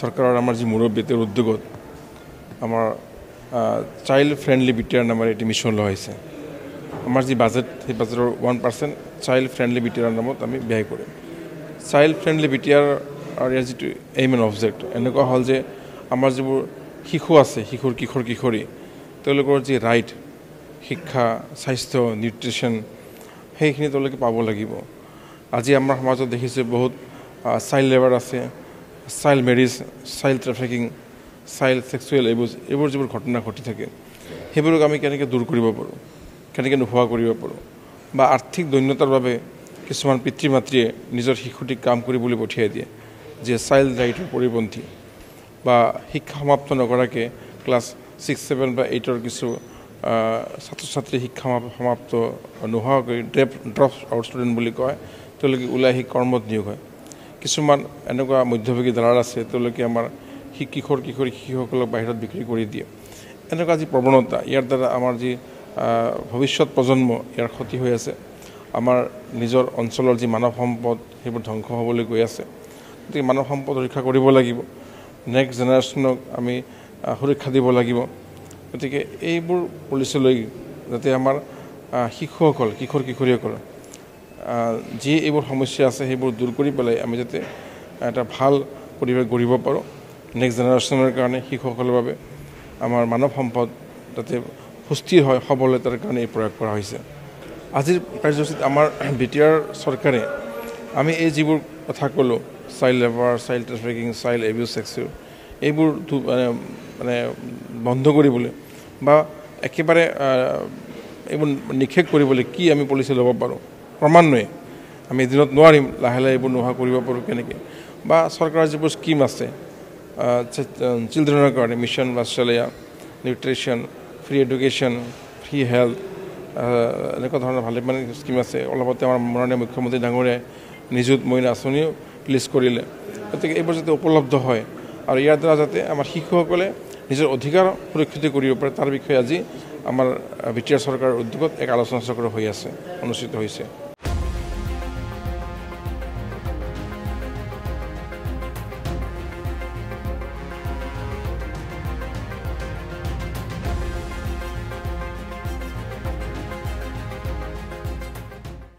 চৰকাৰৰ আমাৰ যি মুৰব্বী তেওঁৰ উদ্যোগত আমাৰ চাইল্ড ফ্ৰেণ্ডলি বিটিয়াৰ নামেৰে এটি মিছন লোৱা হৈছে আমাৰ যি বাজেট সেই বাজেটৰ ওৱান পাৰ্চেণ্ট চাইল্ড ফ্ৰেণ্ডলি বিটিয়াৰ নামত আমি ব্যয় কৰিম চাইল্ড ফ্ৰেণ্ডলি বিটিয়াৰ ইয়াৰ যিটো এইম এণ্ড অবজেক্ট এনেকুৱা হ'ল যে আমাৰ যিবোৰ শিশু আছে শিশুৰ কিশোৰ কিশোৰী তেওঁলোকৰ যি ৰাইট শিক্ষা স্বাস্থ্য নিউট্ৰিশ্যন সেইখিনি তেওঁলোকে পাব লাগিব আজি আমাৰ সমাজত দেখিছোঁ বহুত চাইল্ড লেবাৰ আছে child marriage child trafficking child sexual এইবোৰ এইবোৰ যিবোৰ ঘটনা ঘটি থাকে সেইবোৰক আমি কেনেকৈ দূৰ কৰিব পাৰোঁ কেনেকৈ নোহোৱা কৰিব পাৰোঁ বা আৰ্থিক দৈন্যতাৰ বাবে কিছুমান পিতৃ মাতৃয়ে নিজৰ শিশুটিক কাম কৰিবলৈ পঠিয়াই দিয়ে যে চাইল্ড ৰাইটৰ পৰিপন্থী বা শিক্ষা সমাপ্ত নকৰাকৈ ক্লাছ ছিক্স ছেভেন বা এইটৰ কিছু ছাত্ৰ ছাত্ৰী শিক্ষা সমাপ্ত নোহোৱাকৈ ড্ৰেপ ড্ৰপ আউট ষ্টুডেণ্ট বুলি কয় তেওঁলোকে ওলাই আহি কৰ্মত নিয়োগ হয় কিছুমান এনেকুৱা মধ্যভোগী দালাল আছে তেওঁলোকে আমাৰ সেই কিশোৰ কিশোৰী শিশুসকলক বাহিৰত বিক্ৰী কৰি দিয়ে এনেকুৱা যি প্ৰৱণতা ইয়াৰ দ্বাৰা আমাৰ যি ভৱিষ্যত প্ৰজন্ম ইয়াৰ ক্ষতি হৈ আছে আমাৰ নিজৰ অঞ্চলৰ যি মানৱ সম্পদ সেইবোৰ ধ্বংস হ'বলৈ গৈ আছে গতিকে মানৱ সম্পদ ৰক্ষা কৰিব লাগিব নেক্সট জেনেৰেশ্যনক আমি সুৰক্ষা দিব লাগিব গতিকে এইবোৰ পলিচিলৈ যাতে আমাৰ শিশুসকল কিশোৰ কিশোৰীসকলৰ যি এইবোৰ সমস্যা আছে সেইবোৰ দূৰ কৰি পেলাই আমি যাতে এটা ভাল পৰিৱেশ গঢ়িব পাৰোঁ নেক্সট জেনেৰেশ্যনৰ কাৰণে শিশুসকলৰ বাবে আমাৰ মানৱ সম্পদ যাতে সুস্থিৰ হয় সবলতাৰ কাৰণে এই প্ৰয়োগ কৰা হৈছে আজিৰ কাৰ্যসূচীত আমাৰ বি টি আৰ চৰকাৰে আমি এই যিবোৰ কথা ক'লোঁ child labour child trafficking child abuse sex এইবোৰ মানে বন্ধ কৰিবলৈ বা একেবাৰে এইবোৰ নিষেধ কৰিবলৈ কি আমি পলিচি ল'ব পাৰোঁ ক্ৰমান্বয়ে আমি এদিনত নোৱাৰিম লাহে লাহে এইবোৰ নোহোৱা কৰিব পাৰোঁ কেনেকৈ বা চৰকাৰৰ যিবোৰ স্কীম আছে চিলড্ৰেনৰ কাৰণে mission Vatsalya nutrition free education free health এনেকুৱা ধৰণৰ ভালেমান স্কীম আছে অলপতে আমাৰ মাননীয় মুখ্যমন্ত্ৰী ডাঙৰে নিযুত মইনা আঁচনিও ৰিলিজ কৰিলে গতিকে এইবোৰ যাতে উপলব্ধ হয় আৰু ইয়াৰ দ্বাৰা যাতে আমাৰ শিশুসকলে নিজৰ অধিকাৰ সুৰক্ষিত কৰিব পাৰে তাৰ বিষয়ে আজি আমাৰ বি টি আৰ চৰকাৰৰ উদ্যোগত এক আলোচনা চক্ৰ হৈ আছে অনুষ্ঠিত হৈছে